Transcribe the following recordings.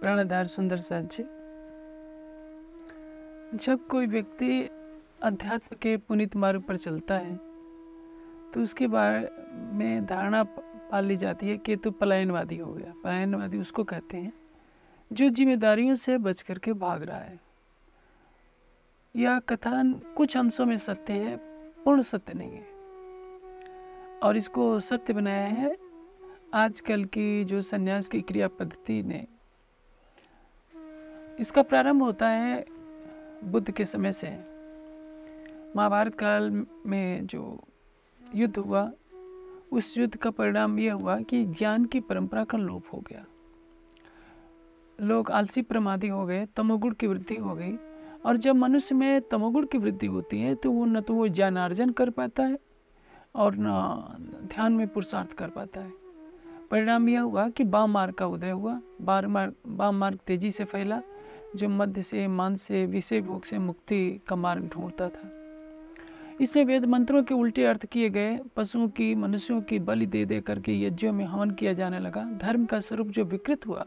प्राणधार सुंदर सा जब कोई व्यक्ति अध्यात्म के पुनित मार्ग पर चलता है तो उसके बारे में धारणा पाल ली जाती है कि तू तो पलायनवादी हो गया पलायनवादी उसको कहते हैं जो जिम्मेदारियों से बच करके भाग रहा है यह कथन कुछ अंशों में सत्य है पूर्ण सत्य नहीं है और इसको सत्य बनाया है आजकल की जो सन्यास की क्रिया पद्धति ने इसका प्रारंभ होता है बुद्ध के समय से महाभारत काल में जो युद्ध हुआ उस युद्ध का परिणाम यह हुआ कि ज्ञान की परंपरा का लोप हो गया लोग आलसी प्रमादी हो गए तमोगुण की वृद्धि हो गई और जब मनुष्य में तमोगुण की वृद्धि होती है तो वो न तो वो ज्ञानार्जन कर पाता है और न ध्यान में पुरुषार्थ कर पाता है परिणाम यह हुआ कि बाम मार्ग का उदय हुआ बार मार्ग बाम मार्ग तेजी से फैला जो मध्य से मन से विषय भोग से मुक्ति का मार्ग ढूंढता था इसमें वेद मंत्रों के उल्टे अर्थ किए गए पशुओं की मनुष्यों की बलि दे दे करके यज्ञों में हवन किया जाने लगा धर्म का स्वरूप जो विकृत हुआ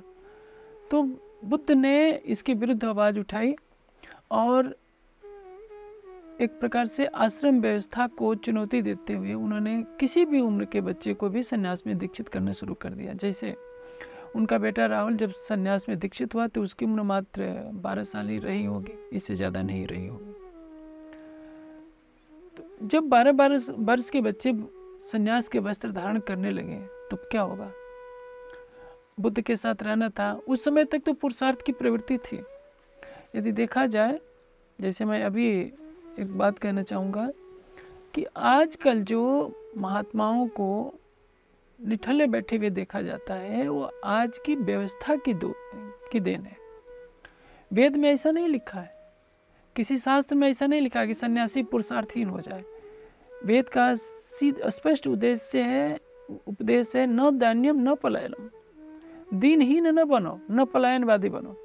तो बुद्ध ने इसके विरुद्ध आवाज़ उठाई और एक प्रकार से आश्रम व्यवस्था को चुनौती देते हुए उन्होंने किसी भी उम्र के बच्चे को भी संन्यास में दीक्षित करना शुरू कर दिया जैसे उनका बेटा राहुल जब संन्यास में दीक्षित हुआ तो उसकी उम्र मात्र बारह साल ही रही होगी इससे ज़्यादा नहीं रही होगी तो जब बारह बारह वर्ष के बच्चे संन्यास के वस्त्र धारण करने लगे तो क्या होगा बुद्ध के साथ रहना था उस समय तक तो पुरुषार्थ की प्रवृत्ति थी यदि देखा जाए जैसे मैं अभी एक बात कहना चाहूँगा कि आजकल जो महात्माओं को निठले बैठे हुए देखा जाता है वो आज की व्यवस्था की दो की देन है वेद में ऐसा नहीं लिखा है किसी शास्त्र में ऐसा नहीं लिखा कि सन्यासी पुरुषार्थहीन हो जाए वेद का सीध स्पष्ट उद्देश्य है उपदेश है न दान्यम न पलायनम दीनहीन न बनो न पलायनवादी बनो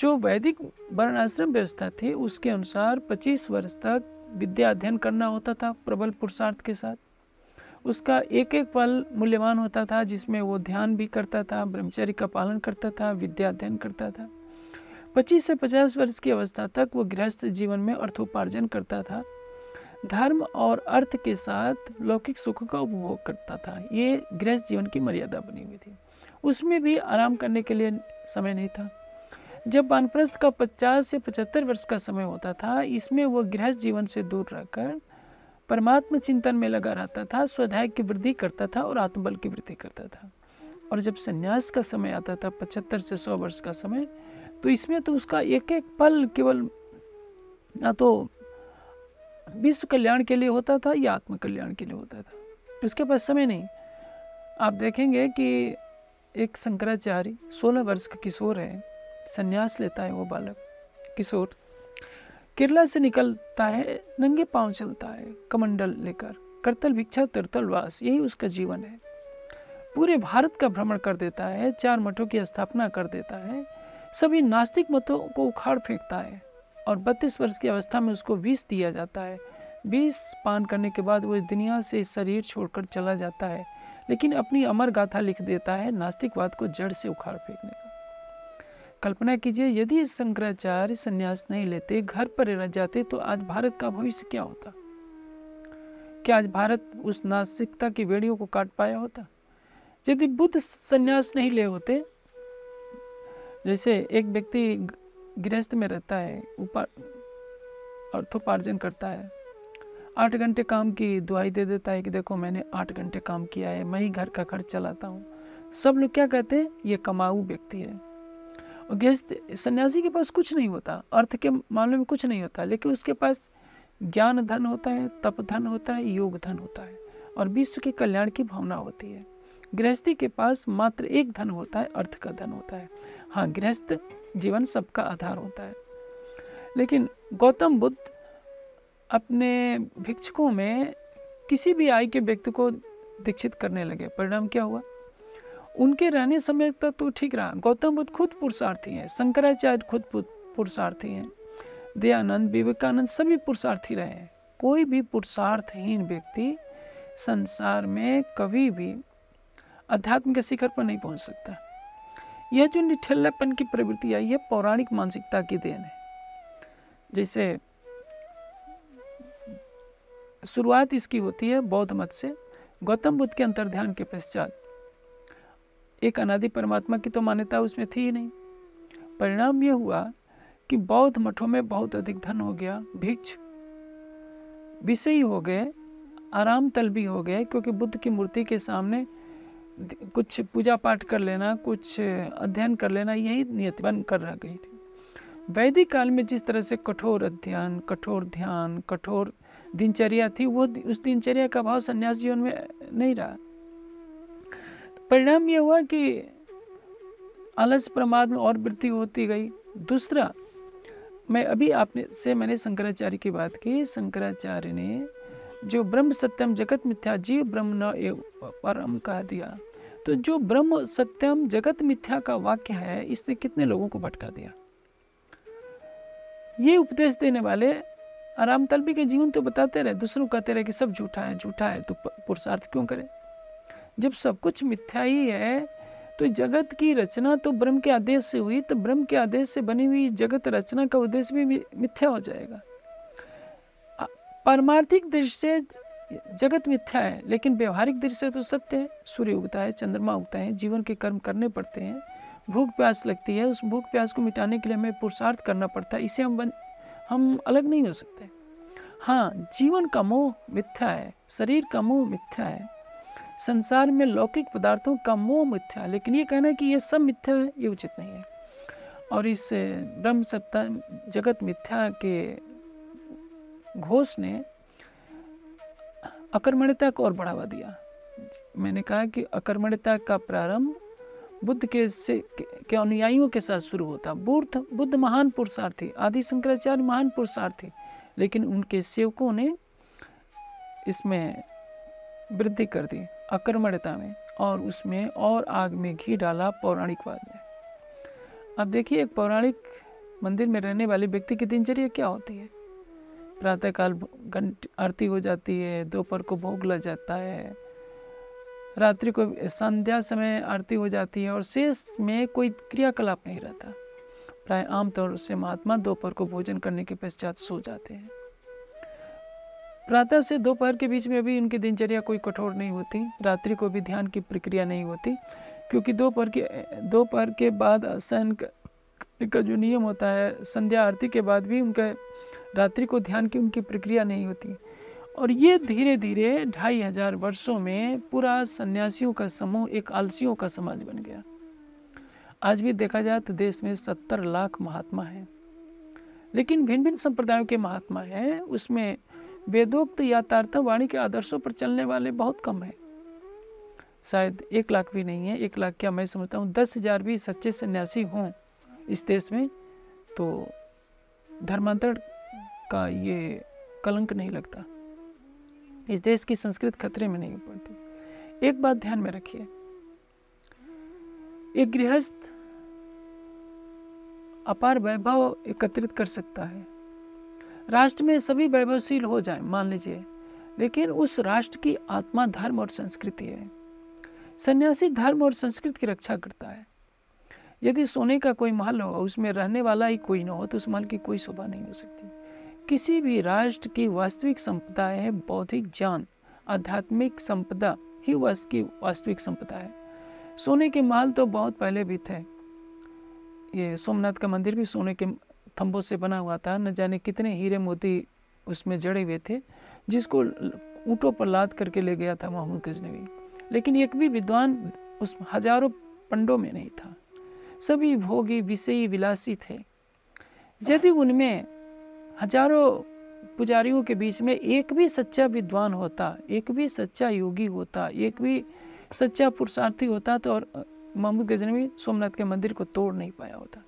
जो वैदिक वर्णाश्रम व्यवस्था थी उसके अनुसार 25 वर्ष तक विद्या अध्ययन करना होता था प्रबल पुरुषार्थ के साथ उसका एक एक पल मूल्यवान होता था जिसमें वो ध्यान भी करता था ब्रह्मचर्य का पालन करता था विद्या अध्ययन करता था 25 से 50 वर्ष की अवस्था तक वो गृहस्थ जीवन में अर्थोपार्जन करता था धर्म और अर्थ के साथ लौकिक सुख का उपभोग करता था ये गृहस्थ जीवन की मर्यादा बनी हुई थी उसमें भी आराम करने के लिए समय नहीं था जब वानप्रस्थ का 50 से 75 वर्ष का समय होता था इसमें वह गृहस्थ जीवन से दूर रहकर परमात्म चिंतन में लगा रहता था स्वाध्याय की वृद्धि करता था और आत्मबल की वृद्धि करता था और जब संन्यास का समय आता था पचहत्तर से सौ वर्ष का समय तो इसमें तो उसका एक एक पल केवल ना तो विश्व कल्याण के लिए होता था या आत्म कल्याण के लिए होता था उसके पास समय नहीं आप देखेंगे कि एक शंकराचार्य सोलह वर्ष का किशोर है संन्यास लेता है वो बालक किशोर केरला से निकलता है नंगे पांव चलता है कमंडल लेकर करतल भिक्षा तरतल वास यही उसका जीवन है पूरे भारत का भ्रमण कर देता है चार मठों की स्थापना कर देता है सभी नास्तिक मतों को उखाड़ फेंकता है और बत्तीस वर्ष की अवस्था में उसको विष दिया जाता है विष पान करने के बाद वो इस दुनिया से शरीर छोड़कर चला जाता है लेकिन अपनी अमर गाथा लिख देता है नास्तिकवाद को जड़ से उखाड़ फेंकने का कल्पना कीजिए यदि शंकराचार्य संन्यास नहीं लेते घर पर रह जाते तो आज भारत का भविष्य क्या होता क्या आज भारत उस नासिकता की बेड़ियों को काट पाया होता यदि बुद्ध संन्यास नहीं ले होते जैसे एक व्यक्ति गृहस्थ में रहता है ऊपर अर्थोपार्जन करता है आठ घंटे काम की दुआई दे देता है कि देखो मैंने आठ घंटे काम किया है मैं ही घर का खर्च चलाता हूँ सब लोग क्या कहते हैं ये कमाऊ व्यक्ति है और गृहस्थ सन्यासी के पास कुछ नहीं होता अर्थ के मामले में कुछ नहीं होता लेकिन उसके पास ज्ञान धन होता है तप धन होता है योग धन होता है और विश्व के कल्याण की भावना होती है गृहस्थी के पास मात्र एक धन होता है अर्थ का धन होता है हाँ गृहस्थ जीवन सबका आधार होता है लेकिन गौतम बुद्ध अपने भिक्षुकों में किसी भी आय के व्यक्ति को दीक्षित करने लगे परिणाम क्या हुआ उनके रहने समय तक तो ठीक रहा गौतम बुद्ध खुद पुरुषार्थी हैं शंकराचार्य खुद पुरुषार्थी हैं दयानंद विवेकानंद सभी पुरुषार्थी रहे हैं कोई भी पुरुषार्थहीन व्यक्ति संसार में कभी भी अध्यात्म के शिखर पर नहीं पहुंच सकता यह जो निठल्लापन की प्रवृत्ति आई यह पौराणिक मानसिकता की देन है जैसे शुरुआत इसकी होती है बौद्ध मत से गौतम बुद्ध के अंतर्ध्यान के पश्चात एक अनादि परमात्मा की तो मान्यता उसमें थी ही नहीं परिणाम यह हुआ कि बौद्ध मठों में बहुत अधिक धन हो गया भिक्ष विषयी हो गए आराम तल भी हो गए क्योंकि बुद्ध की मूर्ति के सामने कुछ पूजा पाठ कर लेना कुछ अध्ययन कर लेना यही नियत बन कर रह गई थी वैदिक काल में जिस तरह से कठोर अध्ययन कठोर ध्यान कठोर दिनचर्या थी वो उस दिनचर्या का भाव संन्यास जीवन में नहीं रहा परिणाम ये हुआ कि आलस प्रमाद में और वृद्धि होती गई दूसरा मैं अभी आपने से मैंने शंकराचार्य की बात की शंकराचार्य ने जो ब्रह्म सत्यम जगत मिथ्या जीव ब्रह्म न परम कह दिया तो जो ब्रह्म सत्यम जगत मिथ्या का वाक्य है इसने कितने लोगों को भटका दिया ये उपदेश देने वाले आराम तलबी के जीवन तो बताते रहे दूसरों कहते रहे कि सब झूठा है झूठा है तो पुरुषार्थ क्यों करें जब सब कुछ मिथ्या ही है तो जगत की रचना तो ब्रह्म के आदेश से हुई तो ब्रह्म के आदेश से बनी हुई जगत रचना का उद्देश्य भी मिथ्या हो जाएगा परमार्थिक दृष्टि से जगत मिथ्या है लेकिन व्यवहारिक दृष्टि से तो सत्य है सूर्य उगता है चंद्रमा उगता है जीवन के कर्म करने पड़ते हैं भूख प्यास लगती है उस भूख प्यास को मिटाने के लिए हमें पुरुषार्थ करना पड़ता है इसे हम बन हम अलग नहीं हो सकते हाँ जीवन का मोह मिथ्या है शरीर का मोह मिथ्या है संसार में लौकिक पदार्थों का मोह मिथ्या लेकिन ये कहना कि ये सब मिथ्या है ये उचित नहीं है और इस ब्रह्म सप्ताह जगत मिथ्या के घोष ने अकर्मण्यता को और बढ़ावा दिया मैंने कहा कि अकर्मण्यता का प्रारंभ बुद्ध के से के अनुयायियों के साथ शुरू होता बुद्ध बुद्ध महान पुरुषार्थी आदि शंकराचार्य महान पुरुषार्थी लेकिन उनके सेवकों ने इसमें वृद्धि कर दी अकर्मण्यता में और उसमें और आग में घी डाला पौराणिकवाद में अब देखिए एक पौराणिक मंदिर में रहने वाले व्यक्ति की दिनचर्या क्या होती है प्रातःकाल घंट आरती हो जाती है दोपहर को भोग लग जाता है रात्रि को संध्या समय आरती हो जाती है और शेष में कोई क्रियाकलाप नहीं रहता प्राय आमतौर से महात्मा दोपहर को भोजन करने के पश्चात सो जाते हैं प्रातः से दोपहर के बीच में अभी उनकी दिनचर्या कोई कठोर नहीं होती रात्रि को भी ध्यान की प्रक्रिया नहीं होती क्योंकि दोपहर के दोपहर के बाद शयन का जो नियम होता है संध्या आरती के बाद भी उनके रात्रि को ध्यान की उनकी प्रक्रिया नहीं होती और ये धीरे धीरे ढाई हजार वर्षों में पूरा सन्यासियों का समूह एक आलसियों का समाज बन गया आज भी देखा जाए तो देश में सत्तर लाख महात्मा हैं लेकिन भिन्न भिन्न संप्रदायों के महात्मा हैं उसमें वेदोक्त या वाणी के आदर्शों पर चलने वाले बहुत कम हैं शायद एक लाख भी नहीं है एक लाख क्या मैं समझता हूँ दस हजार भी सच्चे सन्यासी हों इस देश में तो धर्मांतरण का ये कलंक नहीं लगता इस देश की संस्कृत खतरे में नहीं पड़ती एक बात ध्यान में रखिए एक गृहस्थ अपार वैभव एकत्रित कर सकता है राष्ट्र में सभी वैभवशील हो जाए मान लीजिए लेकिन उस राष्ट्र की आत्मा धर्म और संस्कृति है सन्यासी धर्म और संस्कृति की रक्षा करता है यदि सोने का कोई महल हो उसमें रहने वाला ही कोई ना हो तो उस महल की कोई शोभा नहीं हो सकती किसी भी राष्ट्र की वास्तविक संपदा है बौद्धिक ज्ञान आध्यात्मिक संपदा ही वस्त की वास्तविक संपदा है सोने के महल तो बहुत पहले भी थे ये सोमनाथ का मंदिर भी सोने के थम्बों से बना हुआ था न जाने कितने हीरे मोती उसमें जड़े हुए थे जिसको ऊँटों पर लाद करके ले गया था महमूद गजनवी लेकिन एक भी विद्वान उस हजारों पंडों में नहीं था सभी भोगी विषयी विलासी थे यदि उनमें हजारों पुजारियों के बीच में एक भी सच्चा विद्वान होता एक भी सच्चा योगी होता एक भी सच्चा पुरुषार्थी होता तो और महमूद गजनवी सोमनाथ के मंदिर को तोड़ नहीं पाया होता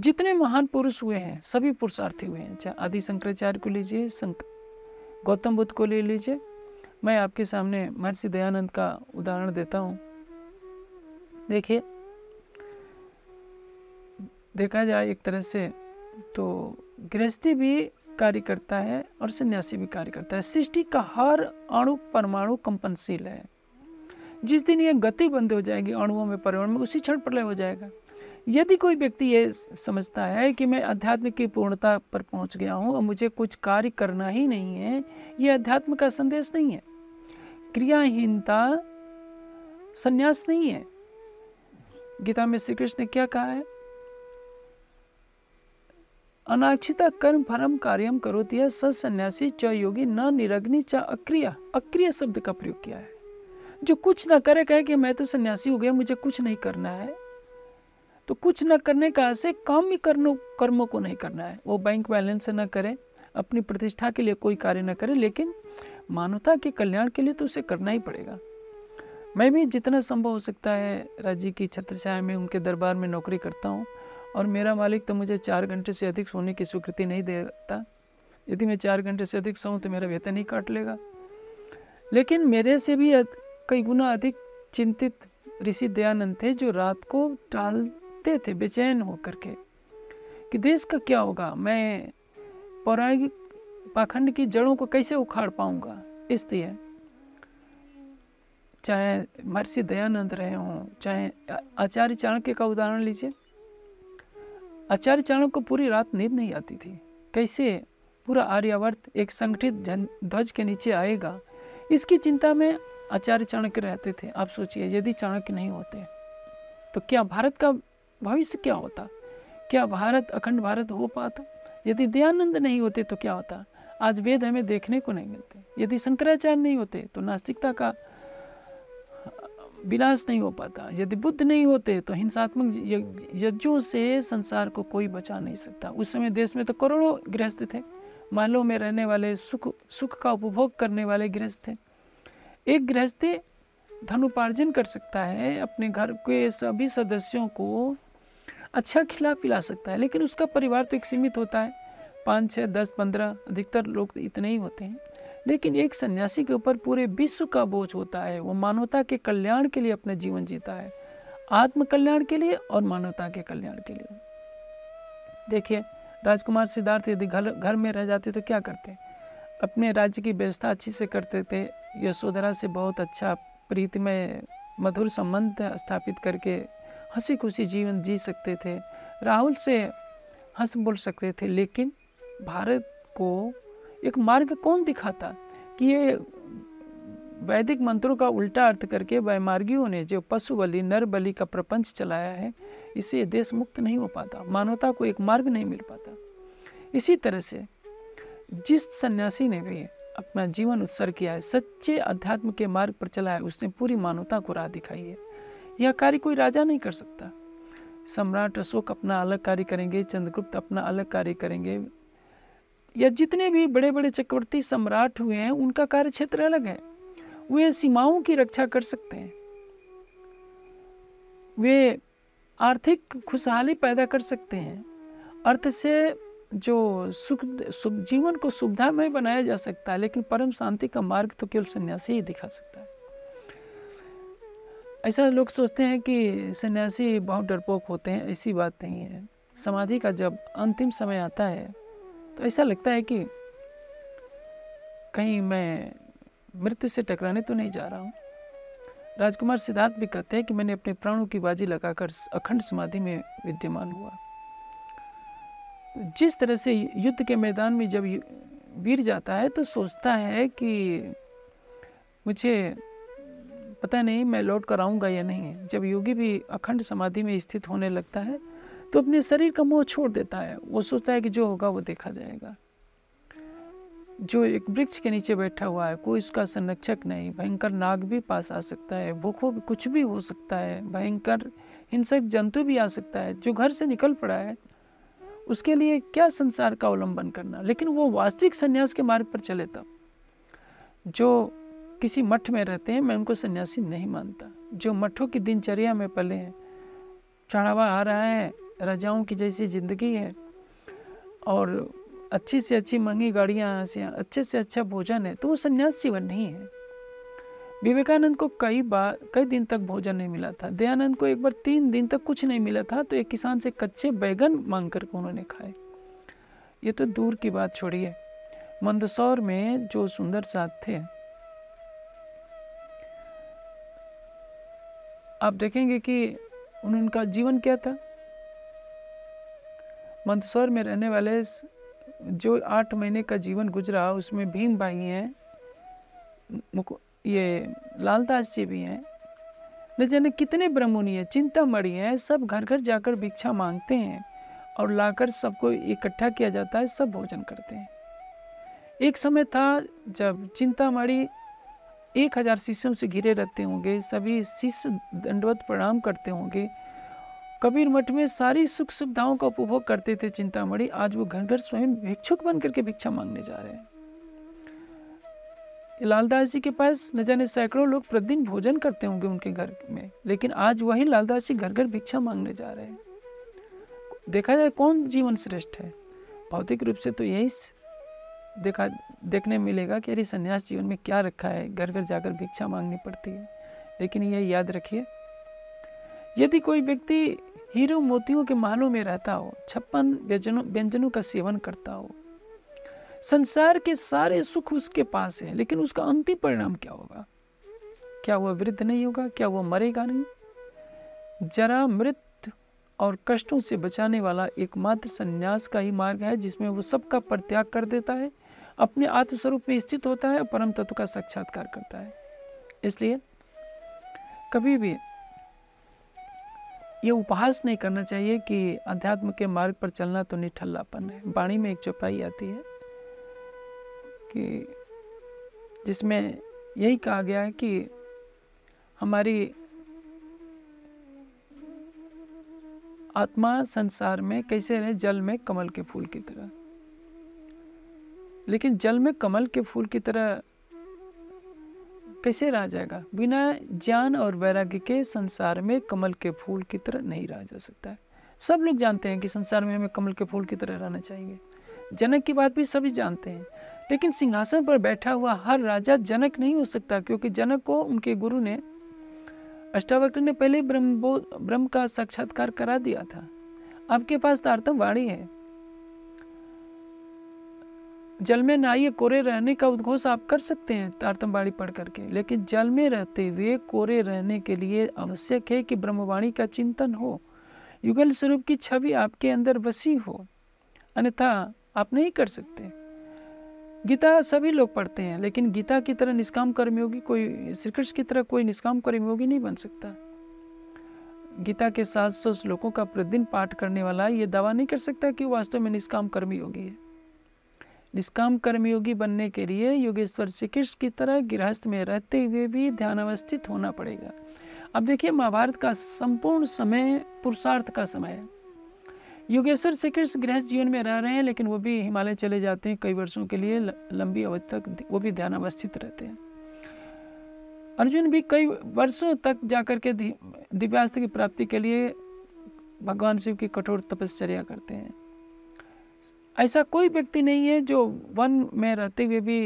जितने महान पुरुष हुए हैं सभी पुरुषार्थी हुए हैं चाहे आदि शंकराचार्य को लीजिए गौतम बुद्ध को ले लीजिए मैं आपके सामने महर्षि दयानंद का उदाहरण देता हूँ देखिए देखा जाए एक तरह से तो गृहस्थी भी कार्य करता है और सन्यासी भी कार्य करता है सृष्टि का हर अणु परमाणु कंपनशील है जिस दिन यह गति बंद हो जाएगी अणुओं में परिमाण में उसी क्षण प्रलय हो जाएगा यदि कोई व्यक्ति ये समझता है कि मैं अध्यात्म की पूर्णता पर पहुंच गया हूं और मुझे कुछ कार्य करना ही नहीं है ये अध्यात्म का संदेश नहीं है क्रियाहीनता संन्यास नहीं है गीता में श्री कृष्ण ने क्या कहा है अनाक्षिता कर्म फरम कार्यम करो दिया सन्यासी च योगी न निरग्नि च अक्रिया अक्रिय शब्द का प्रयोग किया है जो कुछ ना करे कहे कि मैं तो सन्यासी हो गया मुझे कुछ नहीं करना है तो कुछ न करने का ऐसे काम ही करने कर्मों को नहीं करना है वो बैंक बैलेंस से न करें अपनी प्रतिष्ठा के लिए कोई कार्य न करें लेकिन मानवता के कल्याण के लिए तो उसे करना ही पड़ेगा मैं भी जितना संभव हो सकता है राज्य की छत्रछाया में उनके दरबार में नौकरी करता हूँ और मेरा मालिक तो मुझे चार घंटे से अधिक सोने की स्वीकृति नहीं देता यदि मैं चार घंटे से अधिक सोऊँ तो मेरा वेतन ही काट लेगा लेकिन मेरे से भी कई गुना अधिक चिंतित ऋषि दयानंद थे जो रात को टाल देखते थे बेचैन हो करके कि देश का क्या होगा मैं पौराणिक पाखंड की जड़ों को कैसे उखाड़ पाऊंगा इसलिए चाहे महर्षि दयानंद रहे हों चाहे आचार्य चाणक्य का उदाहरण लीजिए आचार्य चाणक्य को पूरी रात नींद नहीं आती थी कैसे पूरा आर्यावर्त एक संगठित ध्वज के नीचे आएगा इसकी चिंता में आचार्य चाणक्य रहते थे आप सोचिए यदि चाणक्य नहीं होते तो क्या भारत का भविष्य क्या होता क्या भारत अखंड भारत हो पाता यदि दयानंद नहीं होते तो क्या होता आज वेद हमें देखने को नहीं मिलते यदि शंकराचार्य नहीं होते तो नास्तिकता का विनाश नहीं हो पाता यदि बुद्ध नहीं होते तो हिंसात्मक यज्ञों से संसार को कोई बचा नहीं सकता उस समय देश में तो करोड़ों गृहस्थ थे महलों में रहने वाले सुख सुख का उपभोग करने वाले गृहस्थ थे एक गृहस्थ धन उपार्जन कर सकता है अपने घर के सभी सदस्यों को अच्छा खिला पिला सकता है लेकिन उसका परिवार तो एक सीमित होता है पाँच छः दस पंद्रह अधिकतर लोग इतने ही होते हैं लेकिन एक सन्यासी के ऊपर पूरे विश्व का बोझ होता है वो मानवता के कल्याण के लिए अपना जीवन जीता है आत्म कल्याण के लिए और मानवता के कल्याण के लिए देखिए राजकुमार सिद्धार्थ यदि घर घर में रह जाते तो क्या करते अपने राज्य की व्यवस्था अच्छी से करते थे यशोधरा से बहुत अच्छा प्रीति में मधुर संबंध स्थापित करके हंसी खुशी जीवन जी सकते थे राहुल से हंस बोल सकते थे लेकिन भारत को एक मार्ग कौन दिखाता कि ये वैदिक मंत्रों का उल्टा अर्थ करके वैमार्गियों ने जो पशु बलि नर बलि का प्रपंच चलाया है इससे देश मुक्त नहीं हो पाता मानवता को एक मार्ग नहीं मिल पाता इसी तरह से जिस सन्यासी ने भी अपना जीवन उत्सर्ग किया है सच्चे अध्यात्म के मार्ग पर चला है उसने पूरी मानवता को राह दिखाई है यह कार्य कोई राजा नहीं कर सकता सम्राट अशोक अपना अलग कार्य करेंगे चंद्रगुप्त अपना अलग कार्य करेंगे या जितने भी बड़े बड़े चक्रवर्ती सम्राट हुए हैं उनका कार्य क्षेत्र अलग है वे सीमाओं की रक्षा कर सकते हैं वे आर्थिक खुशहाली पैदा कर सकते हैं अर्थ से जो सुख जीवन को सुविधामय बनाया जा सकता है लेकिन परम शांति का मार्ग तो केवल सन्यासी ही दिखा सकता है ऐसा लोग सोचते हैं कि सन्यासी बहुत डरपोक होते हैं ऐसी बात नहीं है समाधि का जब अंतिम समय आता है तो ऐसा लगता है कि कहीं मैं मृत्यु से टकराने तो नहीं जा रहा हूँ राजकुमार सिद्धार्थ भी कहते हैं कि मैंने अपने प्राणों की बाजी लगाकर अखंड समाधि में विद्यमान हुआ जिस तरह से युद्ध के मैदान में जब वीर जाता है तो सोचता है कि मुझे पता नहीं मैं लौट कर आऊँगा या नहीं जब योगी भी अखंड समाधि में स्थित होने लगता है तो अपने शरीर का मोह छोड़ देता है वो सोचता है कि जो होगा वो देखा जाएगा जो एक वृक्ष के नीचे बैठा हुआ है कोई उसका संरक्षक नहीं भयंकर नाग भी पास आ सकता है भूखों कुछ भी हो सकता है भयंकर हिंसक जंतु भी आ सकता है जो घर से निकल पड़ा है उसके लिए क्या संसार का अवलंबन करना लेकिन वो वास्तविक संन्यास के मार्ग पर चले तब जो किसी मठ में रहते हैं मैं उनको सन्यासी नहीं मानता जो मठों की दिनचर्या में पले हैं चढ़ावा आ रहा है राजाओं की जैसी ज़िंदगी है और अच्छी से अच्छी महंगी गाड़ियाँ यहाँ से अच्छे से अच्छा भोजन है तो वो सन्यास जीवन नहीं है विवेकानंद को कई बार कई दिन तक भोजन नहीं मिला था दयानंद को एक बार तीन दिन तक कुछ नहीं मिला था तो एक किसान से कच्चे बैगन मांग करके उन्होंने खाए ये तो दूर की बात छोड़िए मंदसौर में जो सुंदर साथ थे आप देखेंगे कि उनका जीवन क्या था मंदसौर में रहने वाले जो आठ महीने का जीवन गुजरा उसमें भीम भाई हैं ये लालदास जी भी हैं न जाने कितने ब्राह्मणी हैं मड़ी हैं सब घर घर जाकर भिक्षा मांगते हैं और लाकर सबको इकट्ठा किया जाता है सब भोजन करते हैं एक समय था जब चिंतामढ़ी एक हजार शिष्यों से घिरे रहते होंगे सभी शिष्य दंडवत प्रणाम करते होंगे कबीर मठ में सारी सुख सुविधाओं का उपभोग करते थे चिंतामणि आज वो घर घर स्वयं भिक्षुक बन करके भिक्षा मांगने जा रहे हैं लालदास जी के पास न जाने सैकड़ों लोग प्रतिदिन भोजन करते होंगे उनके घर में लेकिन आज वही लालदास जी घर घर भिक्षा मांगने जा रहे हैं देखा जाए कौन जीवन श्रेष्ठ है भौतिक रूप से तो यही देखा देखने मिलेगा कि अरे संन्यास जीवन में क्या रखा है घर घर जाकर भिक्षा मांगनी पड़ती है लेकिन यह याद रखिए यदि कोई व्यक्ति हीरो मोतियों के मालों में रहता हो छप्पन व्यंजनों व्यंजनों का सेवन करता हो संसार के सारे सुख उसके पास है लेकिन उसका अंतिम परिणाम क्या होगा क्या वह वृद्ध नहीं होगा क्या वह मरेगा नहीं जरा मृत और कष्टों से बचाने वाला एकमात्र संन्यास का ही मार्ग है जिसमें वो सबका परित्याग कर देता है अपने आत्मस्वरूप में स्थित होता है और परम तत्व का साक्षात्कार करता है इसलिए कभी भी ये उपहास नहीं करना चाहिए कि अध्यात्म के मार्ग पर चलना तो निठल्लापन है वाणी में एक चौपाई आती है कि जिसमें यही कहा गया है कि हमारी आत्मा संसार में कैसे रहे जल में कमल के फूल की तरह लेकिन जल में कमल के फूल की तरह कैसे रह जाएगा बिना ज्ञान और वैराग्य के संसार में कमल के फूल की तरह नहीं रहा जा सकता है सब लोग जानते हैं कि संसार में हमें कमल के फूल की तरह रहना चाहिए जनक की बात भी सभी जानते हैं लेकिन सिंहासन पर बैठा हुआ हर राजा जनक नहीं हो सकता क्योंकि जनक को उनके गुरु ने अष्टावक्र ने पहले ब्रह्म का साक्षात्कार करा दिया था आपके पास तारतम वाणी है जल में नाइए कोरे रहने का उद्घोष आप कर सकते हैं तारतम वाणी पढ़ करके लेकिन जल में रहते हुए कोरे रहने के लिए आवश्यक है कि ब्रह्मवाणी का चिंतन हो युगल स्वरूप की छवि आपके अंदर वसी हो अन्यथा आप नहीं कर सकते गीता सभी लोग पढ़ते हैं लेकिन गीता की तरह निष्काम कर्मयोगी कोई श्री कृष्ण की तरह कोई निष्काम कर्मयोगी नहीं बन सकता गीता के सात सौ श्लोकों का प्रतिदिन पाठ करने वाला ये दावा नहीं कर सकता कि वास्तव में निष्काम कर्मयोगी है निष्काम कर्मयोगी बनने के लिए योगेश्वर श्री कृष्ण की तरह गृहस्थ में रहते हुए भी ध्यान अवस्थित होना पड़ेगा अब देखिए महाभारत का संपूर्ण समय पुरुषार्थ का समय है योगेश्वर सिकर्स गृहस्थ जीवन में रह रहे हैं लेकिन वो भी हिमालय चले जाते हैं कई वर्षों के लिए लंबी अवधि तक वो भी ध्यान अवस्थित रहते हैं अर्जुन भी कई वर्षों तक जाकर के दिव्यास्त्र की प्राप्ति के लिए भगवान शिव की कठोर तपश्चर्या करते हैं ऐसा कोई व्यक्ति नहीं है जो वन में रहते हुए भी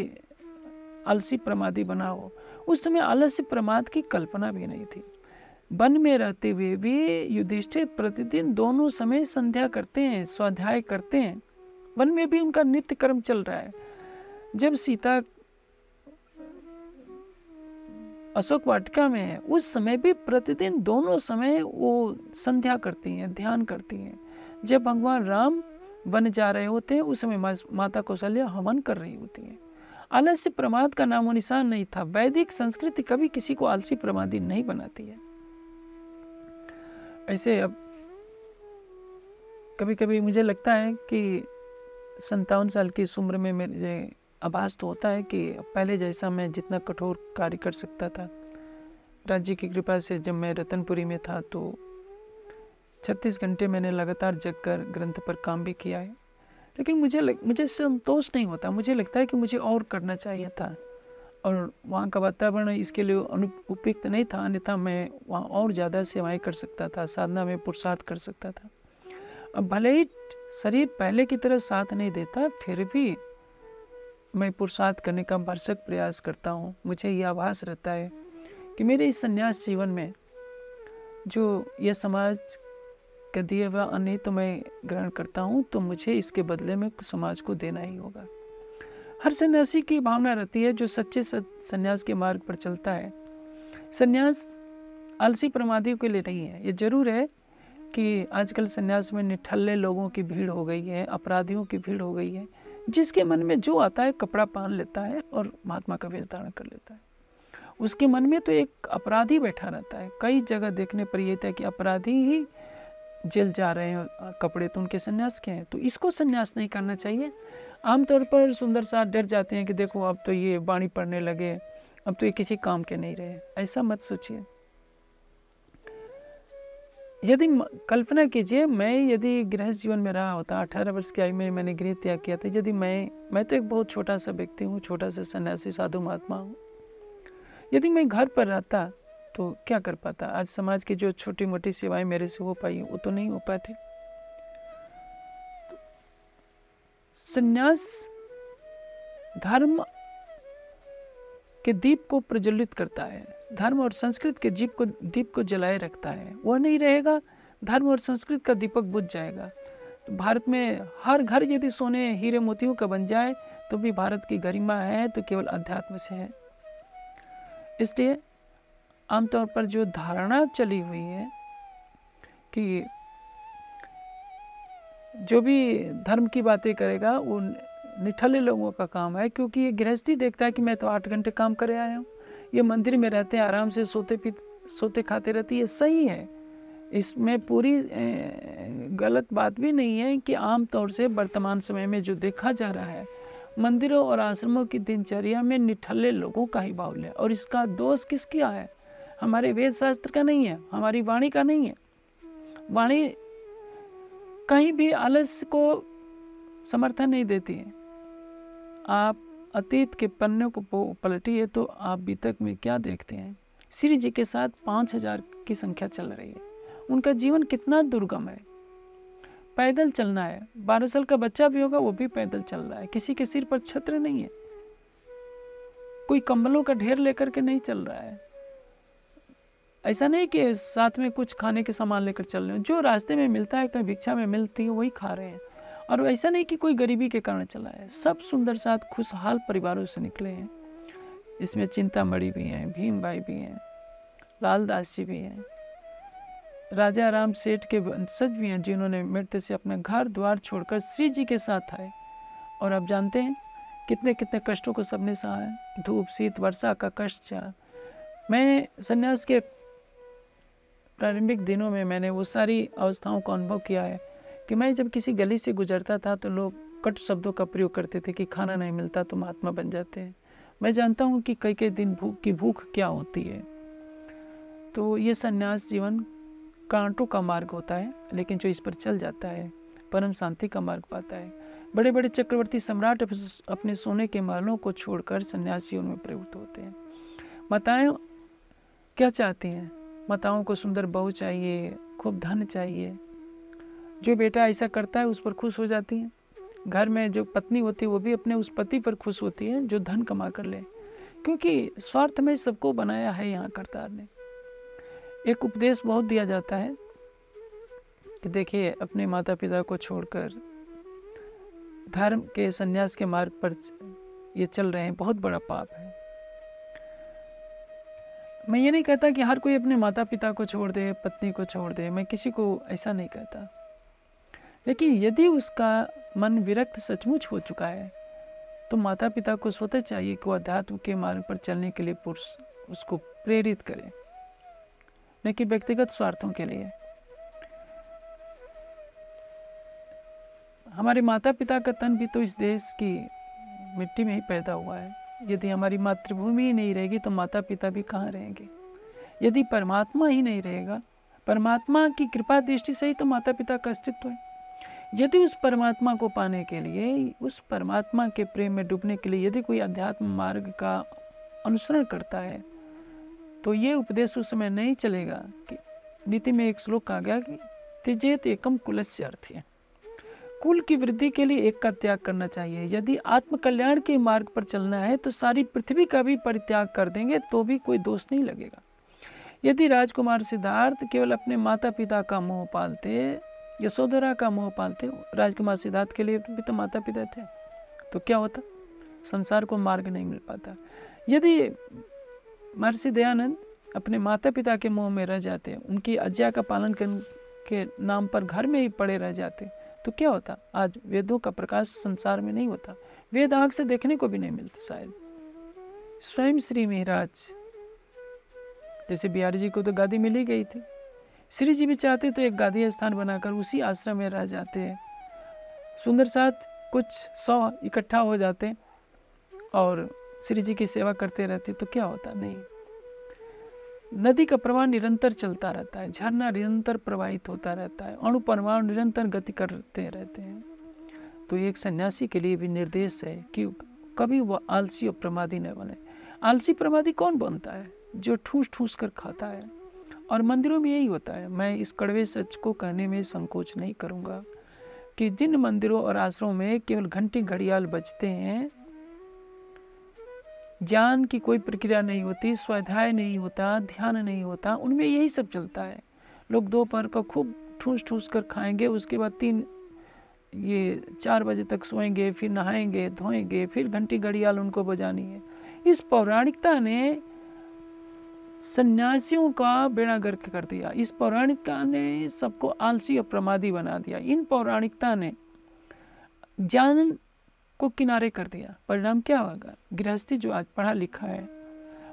आलसी प्रमादी बना हो उस समय आलस्य प्रमाद की कल्पना भी नहीं थी वन में रहते हुए वे युधिष्ठिर प्रतिदिन दोनों समय संध्या करते हैं स्वाध्याय करते हैं वन में भी उनका नित्य कर्म चल रहा है जब सीता अशोक वाटिका में है उस समय भी प्रतिदिन दोनों समय वो संध्या करती हैं ध्यान करती हैं जब भगवान राम वन जा रहे होते हैं उस समय माता कौशल्या हवन कर रही होती हैं आलस्य प्रमाद का नामो निशान नहीं था वैदिक संस्कृति कभी किसी को आलसी प्रमादी नहीं बनाती है ऐसे अब कभी कभी मुझे लगता है कि संतावन साल की इस उम्र में मेरे आभास तो होता है कि पहले जैसा मैं जितना कठोर कार्य कर सकता था राज्य की कृपा से जब मैं रतनपुरी में था तो 36 घंटे मैंने लगातार जग कर ग्रंथ पर काम भी किया है लेकिन मुझे लग, मुझे संतोष नहीं होता मुझे लगता है कि मुझे और करना चाहिए था और वहाँ का वातावरण इसके लिए उपयुक्त नहीं था अन्यथा मैं वहाँ और ज़्यादा सेवाएं कर सकता था साधना में पुरुषार्थ कर सकता था अब भले ही शरीर पहले की तरह साथ नहीं देता फिर भी मैं पुरुषार्थ करने का भरसक प्रयास करता हूँ मुझे यह आभास रहता है कि मेरे इस संन्यास जीवन में जो यह समाज का दिए हुआ अन्य तो मैं ग्रहण करता हूँ तो मुझे इसके बदले में समाज को देना ही होगा हर सन्यासी की भावना रहती है जो सच्चे सन्यास के मार्ग पर चलता है सन्यास आलसी प्रमादियों के लिए नहीं है ये जरूर है कि आजकल सन्यास में निठल्ले लोगों की भीड़ हो गई है अपराधियों की भीड़ हो गई है जिसके मन में जो आता है कपड़ा पहन लेता है और महात्मा का वेश धारण कर लेता है उसके मन में तो एक अपराधी बैठा रहता है कई जगह देखने पर यह था कि अपराधी ही जेल जा रहे हैं कपड़े तो उनके सन्यास के हैं तो इसको सन्यास नहीं करना चाहिए आमतौर पर सुंदर साहब डर जाते हैं कि देखो अब तो ये वाणी पढ़ने लगे अब तो ये किसी काम के नहीं रहे ऐसा मत सोचिए यदि कल्पना कीजिए मैं यदि गृहस्थ जीवन में रहा होता अठारह वर्ष की आयु में मैंने गृह त्याग किया था यदि मैं मैं तो एक बहुत छोटा सा व्यक्ति हूँ छोटा सा सन्यासी साधु महात्मा हूँ यदि मैं घर पर रहता तो क्या कर पाता आज समाज की जो छोटी मोटी सेवाएं मेरे से हो पाई वो तो नहीं हो पाती संन्यास धर्म के दीप को प्रज्वलित करता है धर्म और संस्कृत के जीप को दीप को जलाए रखता है वह नहीं रहेगा धर्म और संस्कृत का दीपक बुझ जाएगा तो भारत में हर घर यदि सोने हीरे मोतियों का बन जाए तो भी भारत की गरिमा है तो केवल अध्यात्म से है इसलिए आमतौर पर जो धारणा चली हुई है कि जो भी धर्म की बातें करेगा वो निठले लोगों का काम है क्योंकि ये गृहस्थी देखता है कि मैं तो आठ घंटे काम करे आया हूँ ये मंदिर में रहते हैं आराम से सोते पी सोते खाते रहते ये सही है इसमें पूरी गलत बात भी नहीं है कि आम तौर से वर्तमान समय में जो देखा जा रहा है मंदिरों और आश्रमों की दिनचर्या में निठल्ले लोगों का ही बाहुल्य है और इसका दोष किसका है हमारे वेद शास्त्र का नहीं है हमारी वाणी का नहीं है वाणी कहीं भी आलस को समर्थन नहीं देती है आप अतीत के पन्ने को पलटिए तो आप बीतक में क्या देखते हैं श्री जी के साथ पाँच हजार की संख्या चल रही है उनका जीवन कितना दुर्गम है पैदल चलना है बारह साल का बच्चा भी होगा वो भी पैदल चल रहा है किसी के सिर पर छत्र नहीं है कोई कंबलों का ढेर लेकर के नहीं चल रहा है ऐसा नहीं कि साथ में कुछ खाने के सामान लेकर चल रहे हो जो रास्ते में मिलता है कहीं भिक्षा में मिलती है वही खा रहे हैं और ऐसा नहीं कि कोई गरीबी के कारण चला है सब सुंदर साथ खुशहाल परिवारों से निकले हैं इसमें चिंतामढ़ी भी हैं भीम भाई भी हैं लालदास जी भी हैं राजा राम सेठ के वंशज भी हैं जिन्होंने मृत्यु से अपना घर द्वार छोड़कर श्री जी के साथ आए और आप जानते हैं कितने कितने कष्टों को सबने सहा है धूप शीत वर्षा का कष्ट चाह मैं सन्यास के प्रारंभिक दिनों में मैंने वो सारी अवस्थाओं का अनुभव किया है कि मैं जब किसी गली से गुजरता था तो लोग कट शब्दों का प्रयोग करते थे कि खाना नहीं मिलता तो महात्मा बन जाते हैं मैं जानता हूँ कि कई कई दिन भूख की भूख क्या होती है तो ये संन्यास जीवन कांटों का मार्ग होता है लेकिन जो इस पर चल जाता है परम शांति का मार्ग पाता है बड़े बड़े चक्रवर्ती सम्राट अपने सोने के मालों को छोड़कर सन्यास जीवन में प्रवृत्त होते हैं माताएं क्या चाहती हैं माताओं को सुंदर बहू चाहिए खूब धन चाहिए जो बेटा ऐसा करता है उस पर खुश हो जाती हैं घर में जो पत्नी होती है वो भी अपने उस पति पर खुश होती है जो धन कमा कर ले क्योंकि स्वार्थ में सबको बनाया है यहाँ करतार ने एक उपदेश बहुत दिया जाता है कि देखिए अपने माता पिता को छोड़कर धर्म के संन्यास के मार्ग पर ये चल रहे हैं बहुत बड़ा पाप है मैं ये नहीं कहता कि हर कोई अपने माता पिता को छोड़ दे पत्नी को छोड़ दे मैं किसी को ऐसा नहीं कहता लेकिन यदि उसका मन विरक्त सचमुच हो चुका है तो माता पिता को स्वतः चाहिए कि वह अध्यात्म के मार्ग पर चलने के लिए पुरुष उसको प्रेरित करे न कि व्यक्तिगत स्वार्थों के लिए हमारे माता पिता का तन भी तो इस देश की मिट्टी में ही पैदा हुआ है यदि हमारी मातृभूमि ही नहीं रहेगी तो माता पिता भी कहाँ रहेंगे यदि परमात्मा ही नहीं रहेगा परमात्मा की कृपा दृष्टि से ही तो माता पिता का अस्तित्व है यदि उस परमात्मा को पाने के लिए उस परमात्मा के प्रेम में डूबने के लिए यदि कोई अध्यात्म मार्ग का अनुसरण करता है तो ये उपदेश उस समय नहीं चलेगा कि नीति में एक श्लोक आ गया कि त्यजेत एकम कुलस्य अर्थ है कुल की वृद्धि के लिए एक का त्याग करना चाहिए यदि आत्मकल्याण के मार्ग पर चलना है तो सारी पृथ्वी का भी परित्याग कर देंगे तो भी कोई दोष नहीं लगेगा यदि राजकुमार सिद्धार्थ केवल अपने माता पिता का मोह पालते यशोधरा का मोह पालते राजकुमार सिद्धार्थ के लिए भी तो माता पिता थे तो क्या होता संसार को मार्ग नहीं मिल पाता यदि महर्षि दयानंद अपने माता पिता के मोह में रह जाते उनकी आज्ञा का पालन करने के नाम पर घर में ही पड़े रह जाते तो क्या होता आज वेदों का प्रकाश संसार में नहीं होता वेद आग से देखने को भी नहीं मिलते शायद स्वयं श्री महाराज जैसे बिहारी जी को तो गादी मिल ही गई थी श्री जी भी चाहते तो एक गादी स्थान बनाकर उसी आश्रम में रह जाते हैं सुंदर साथ कुछ सौ इकट्ठा हो जाते और श्री जी की सेवा करते रहते तो क्या होता नहीं नदी का प्रवाह निरंतर चलता रहता है झरना निरंतर प्रवाहित होता रहता है अणु परमाणु निरंतर गति करते रहते हैं तो एक सन्यासी के लिए भी निर्देश है कि कभी वह आलसी और प्रमादी न बने आलसी प्रमादी कौन बनता है जो ठूस ठूस कर खाता है और मंदिरों में यही होता है मैं इस कड़वे सच को कहने में संकोच नहीं करूँगा कि जिन मंदिरों और आश्रमों में केवल घंटी घड़ियाल बजते हैं ज्ञान की कोई प्रक्रिया नहीं होती स्वाध्याय नहीं होता ध्यान नहीं होता उनमें यही सब चलता है लोग दोपहर का खूब ठूस ठूस कर खाएंगे उसके बाद तीन ये चार बजे तक सोएंगे फिर नहाएंगे धोएंगे फिर घंटी घड़ियाल उनको बजानी है इस पौराणिकता ने सन्यासियों का बेड़ा गर्क कर दिया इस पौराणिकता ने सबको आलसी और प्रमादी बना दिया इन पौराणिकता ने ज्ञान को किनारे कर दिया परिणाम क्या होगा गृहस्थी जो आज पढ़ा लिखा है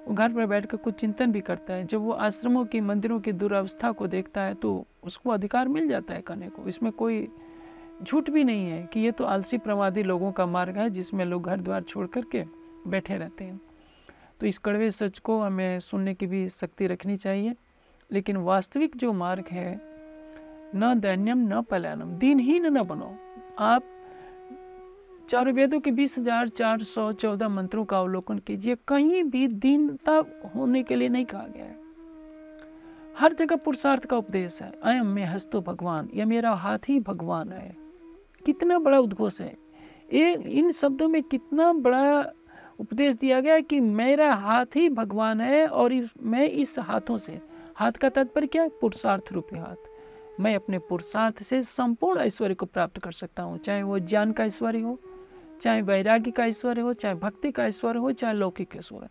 वो घर पर कर कुछ चिंतन भी करता है जब वो आश्रमों की मंदिरों की दुरावस्था को देखता है तो उसको अधिकार मिल जाता है कहने को इसमें कोई झूठ भी नहीं है कि ये तो आलसी प्रवादी लोगों का मार्ग है जिसमें लोग घर द्वार छोड़ करके बैठे रहते हैं तो इस कड़वे सच को हमें सुनने की भी शक्ति रखनी चाहिए लेकिन वास्तविक जो मार्ग है न दैन्यम न पलायनम दिनहीन न बनो आप चार वेदों के बीस हजार चार सौ चौदह मंत्रों का अवलोकन कीजिए कहीं भी दीनता होने के लिए नहीं कहा गया है हर जगह पुरुषार्थ का उपदेश है अयम में हस्तो भगवान यह मेरा हाथ ही भगवान है कितना बड़ा उद्घोष है ये इन शब्दों में कितना बड़ा उपदेश दिया गया कि मेरा हाथ ही भगवान है और मैं इस हाथों से हाथ का तात्पर्य क्या है पुरुषार्थ रूपी हाथ मैं अपने पुरुषार्थ से संपूर्ण ऐश्वर्य को प्राप्त कर सकता हूँ चाहे वो ज्ञान का ऐश्वर्य हो चाहे वैराग्य का ईश्वर हो चाहे भक्ति का ईश्वर हो चाहे लौकिक ईश्वर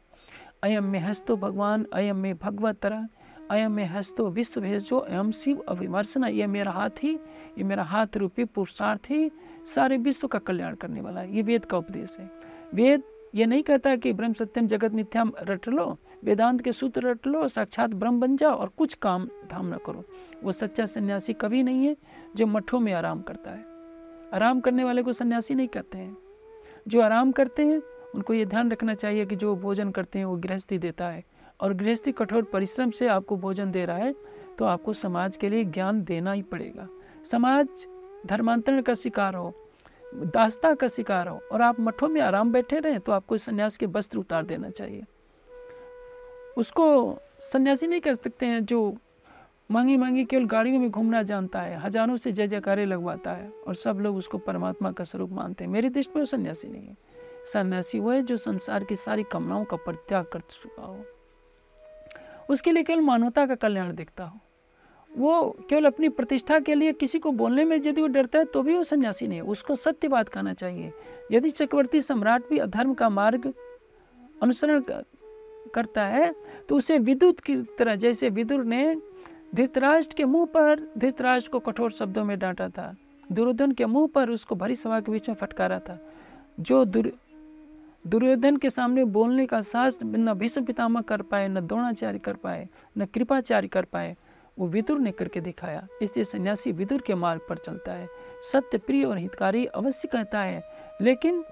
अयम में हस्तो भगवान अयम में भगवतरा अयम में हस्तो विश्व भेजो अयम शिव अभिमर्शन ये मेरा हाथ ही ये मेरा हाथ रूपी पुरुषार्थ ही सारे विश्व का कल्याण करने वाला है ये वेद का उपदेश है वेद ये नहीं कहता कि ब्रह्म सत्यम जगत मिथ्याम रट लो वेदांत के सूत्र रट लो साक्षात ब्रह्म बन जाओ और कुछ काम धाम न करो वो सच्चा सन्यासी कभी नहीं है जो मठों में आराम करता है आराम करने वाले को सन्यासी नहीं कहते हैं जो आराम करते हैं उनको ये ध्यान रखना चाहिए कि जो भोजन करते हैं वो गृहस्थी देता है और गृहस्थी कठोर परिश्रम से आपको भोजन दे रहा है तो आपको समाज के लिए ज्ञान देना ही पड़ेगा समाज धर्मांतरण का शिकार हो दास्ता का शिकार हो और आप मठों में आराम बैठे रहें तो आपको सन्यास के वस्त्र उतार देना चाहिए उसको सन्यासी नहीं कर सकते हैं जो मांगी मांगी केवल गाड़ियों में घूमना जानता है हजारों से जय जयकारे लगवाता है और सब लोग उसको परमात्मा का स्वरूप मानते हैं मेरी दृष्टि में वो सन्यासी नहीं है सन्यासी वह है जो संसार की सारी कामनाओं का परित्याग कर चुका हो उसके लिए केवल मानवता का कल्याण देखता हो वो केवल अपनी प्रतिष्ठा के लिए किसी को बोलने में यदि वो डरता है तो भी वो सन्यासी नहीं है उसको सत्य बात कहना चाहिए यदि चक्रवर्ती सम्राट भी अधर्म का मार्ग अनुसरण करता है तो उसे विद्युत की तरह जैसे विदुर ने धृतराष्ट्र के मुंह पर धृतराष्ट्र को कठोर शब्दों में डांटा था दुर्योधन के मुंह पर उसको भरी सभा के बीच में फटकारा था जो दुर दुर्योधन के सामने बोलने का साहस न भीष्म पितामह कर पाए न द्रोणाचार्य कर पाए न कृपाचार्य कर पाए वो विदुर ने करके दिखाया इसलिए सन्यासी विदुर के मार्ग पर चलता है सत्य प्रिय और हितकारी अवश्य कहता है लेकिन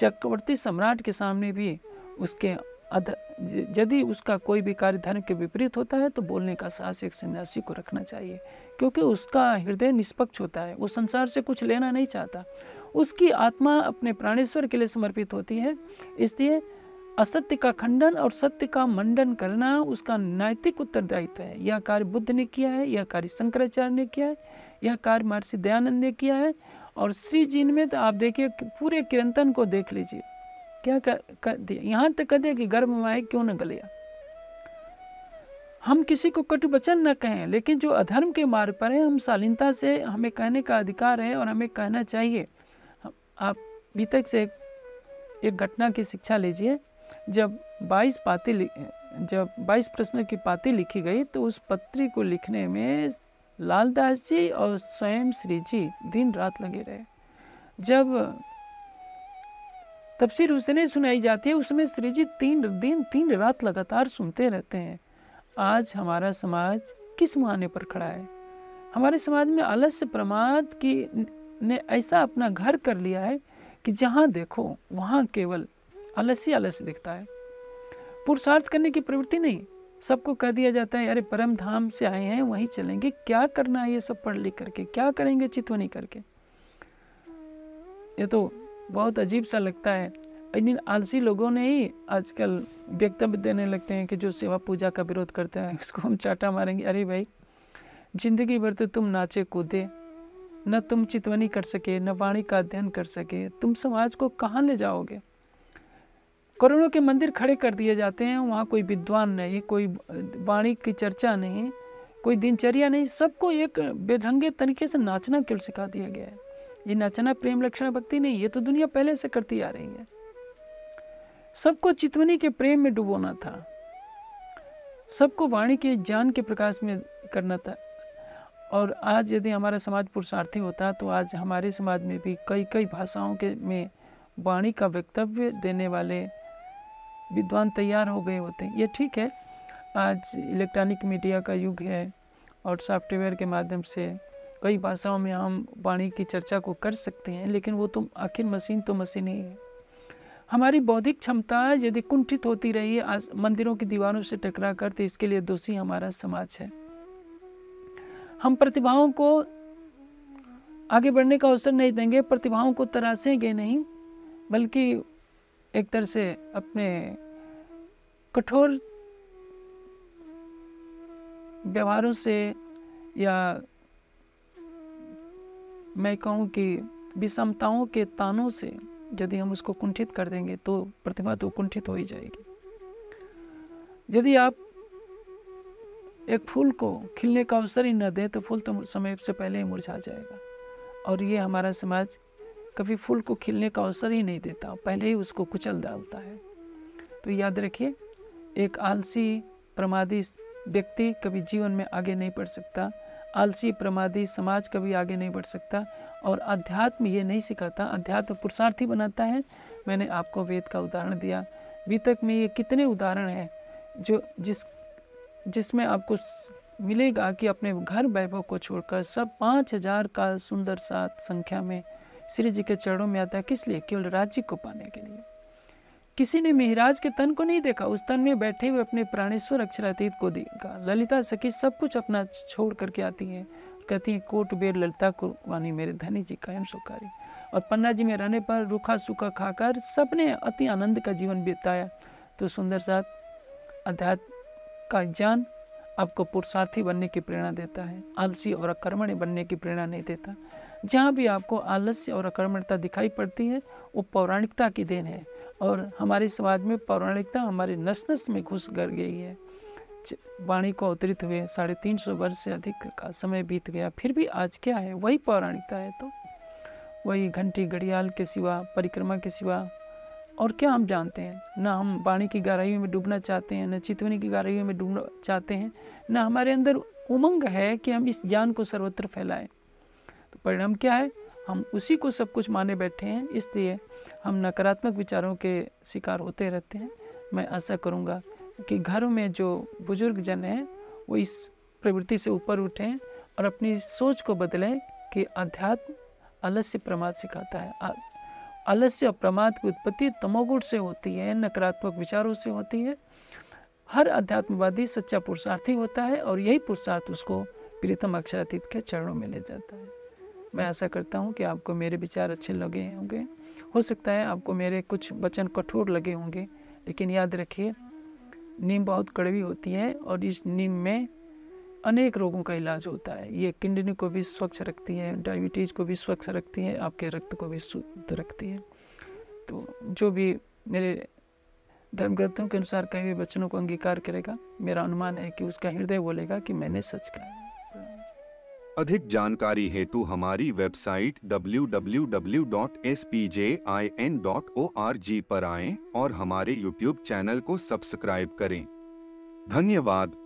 चक्रवर्ती सम्राट के सामने भी उसके यदि उसका कोई भी कार्य धर्म के विपरीत होता है तो बोलने का साहस एक सन्यासी को रखना चाहिए क्योंकि उसका हृदय निष्पक्ष होता है वो संसार से कुछ लेना नहीं चाहता उसकी आत्मा अपने प्राणेश्वर के लिए समर्पित होती है इसलिए असत्य का खंडन और सत्य का मंडन करना उसका नैतिक उत्तरदायित्व है यह कार्य बुद्ध ने किया है यह कार्य शंकराचार्य ने किया है यह कार्य महर्षि दयानंद ने किया है और श्री जी में तो आप देखिए पूरे किरंतन को देख लीजिए क्या कर, कर दिया यहाँ तक कह कि गर्भ माए क्यों न गलिया हम किसी को कटु वचन न कहें लेकिन जो अधर्म के मार्ग पर है हम शालीनता से हमें कहने का अधिकार है और हमें कहना चाहिए आप बीतक से एक घटना की शिक्षा लीजिए जब 22 पाती जब 22 प्रश्नों की पाती लिखी गई तो उस पत्री को लिखने में लालदास जी और स्वयं श्री जी दिन रात लगे रहे जब तफसीर उसने सुनाई जाती है उसमें श्री जी तीन दिन तीन रात लगातार सुनते रहते हैं आज हमारा समाज किस मुहाने पर खड़ा है हमारे समाज में आलस्य प्रमाद की ने ऐसा अपना घर कर लिया है कि जहाँ देखो वहाँ केवल आलस्य आलस्य दिखता है पुरुषार्थ करने की प्रवृत्ति नहीं सबको कह दिया जाता है अरे परम धाम से आए हैं वहीं चलेंगे क्या करना है ये सब पढ़ लिख करके क्या करेंगे चितवनी करके ये तो बहुत अजीब सा लगता है इन आलसी लोगों ने ही आजकल वक्तव्य देने लगते हैं कि जो सेवा पूजा का विरोध करते हैं उसको हम चाटा मारेंगे अरे भाई जिंदगी भर तो तुम नाचे कूदे न तुम चितवनी कर सके न वाणी का अध्ययन कर सके तुम समाज को कहाँ ले जाओगे करोड़ों के मंदिर खड़े कर दिए जाते हैं वहाँ कोई विद्वान नहीं कोई वाणी की चर्चा नहीं कोई दिनचर्या नहीं सबको एक बेढंगे तरीके से नाचना क्यों सिखा दिया गया है ये नचना प्रेम लक्षण भक्ति नहीं ये तो दुनिया पहले से करती आ रही है सबको चितवनी के प्रेम में डुबोना था सबको वाणी के ज्ञान के प्रकाश में करना था और आज यदि हमारा समाज पुरुषार्थी होता तो आज हमारे समाज में भी कई कई भाषाओं के में वाणी का वक्तव्य देने वाले विद्वान तैयार हो गए होते ये ठीक है आज इलेक्ट्रॉनिक मीडिया का युग है और सॉफ्टवेयर के माध्यम से कई भाषाओं में हम वाणी की चर्चा को कर सकते हैं लेकिन वो तो आखिर मशीन तो मशीन ही है हमारी बौद्धिक क्षमता यदि कुंठित होती रही आज मंदिरों की दीवारों से टकरा कर तो इसके लिए दोषी हमारा समाज है हम प्रतिभाओं को आगे बढ़ने का अवसर नहीं देंगे प्रतिभाओं को तरासेंगे नहीं बल्कि एक तरह से अपने कठोर व्यवहारों से या मैं कहूँ कि विषमताओं के तानों से यदि हम उसको कुंठित कर देंगे तो प्रतिमा तो कुंठित हो ही जाएगी यदि आप एक फूल को खिलने का अवसर ही न दें तो फूल तो समय से पहले ही मुरझा जाएगा और ये हमारा समाज कभी फूल को खिलने का अवसर ही नहीं देता पहले ही उसको कुचल डालता है तो याद रखिए एक आलसी प्रमादी व्यक्ति कभी जीवन में आगे नहीं बढ़ सकता आलसी प्रमादी समाज कभी आगे नहीं बढ़ सकता और अध्यात्म ये नहीं सिखाता अध्यात्म पुरुषार्थी बनाता है मैंने आपको वेद का उदाहरण दिया वितक में ये कितने उदाहरण हैं जो जिस जिसमें आपको मिलेगा कि अपने घर वैभव को छोड़कर सब पाँच हजार का सुंदर सात संख्या में श्री जी के चरणों में आता है किस लिए केवल राज्य को पाने के लिए किसी ने मिहराज के तन को नहीं देखा उस तन में बैठे हुए अपने प्राणेश्वर अक्षरातीत को देखा ललिता सखी सब कुछ अपना छोड़ करके आती है कहती हैं कोट बेर ललिता वानी मेरे धनी जी कायम सुखारी और पन्ना जी में रहने पर रूखा सूखा खाकर सबने अति आनंद का जीवन बिताया तो सुंदर साथ अध्यात्म का ज्ञान आपको पुरुषार्थी बनने की प्रेरणा देता है आलसी और अकर्मण्य बनने की प्रेरणा नहीं देता जहाँ भी आपको आलस्य और अकर्मण्यता दिखाई पड़ती है वो पौराणिकता की देन है और हमारे समाज में पौराणिकता हमारे नस नस में घुस कर गई है वाणी को अवतरित हुए साढ़े तीन सौ वर्ष से अधिक का समय बीत गया फिर भी आज क्या है वही पौराणिकता है तो वही घंटी घड़ियाल के सिवा परिक्रमा के सिवा और क्या हम जानते हैं ना हम वाणी की गहराइयों में डूबना चाहते हैं न चितवनी की गहराइयों में डूबना चाहते हैं न हमारे अंदर उमंग है कि हम इस ज्ञान को सर्वत्र फैलाएं तो परिणाम क्या है हम उसी को सब कुछ माने बैठे हैं इसलिए हम नकारात्मक विचारों के शिकार होते रहते हैं मैं आशा करूँगा कि घरों में जो बुजुर्ग जन हैं वो इस प्रवृत्ति से ऊपर उठें और अपनी सोच को बदलें कि अध्यात्म आलस्य प्रमाद सिखाता है आलस्य और प्रमाद की उत्पत्ति तमोगुण से होती है नकारात्मक विचारों से होती है हर अध्यात्मवादी सच्चा पुरुषार्थी होता है और यही पुरुषार्थ उसको प्रीतम अक्षरातीत के चरणों में ले जाता है मैं ऐसा करता हूँ कि आपको मेरे विचार अच्छे लगे होंगे हो सकता है आपको मेरे कुछ वचन कठोर लगे होंगे लेकिन याद रखिए नीम बहुत कड़वी होती है और इस नीम में अनेक रोगों का इलाज होता है ये किडनी को भी स्वच्छ रखती है डायबिटीज़ को भी स्वच्छ रखती है आपके रक्त को भी शुद्ध रखती है तो जो भी मेरे धर्मग्रंथों के अनुसार कहीं भी वचनों को अंगीकार करेगा मेरा अनुमान है कि उसका हृदय बोलेगा कि मैंने सच कहा अधिक जानकारी हेतु हमारी वेबसाइट www.spjin.org पर आएं और हमारे YouTube चैनल को सब्सक्राइब करें धन्यवाद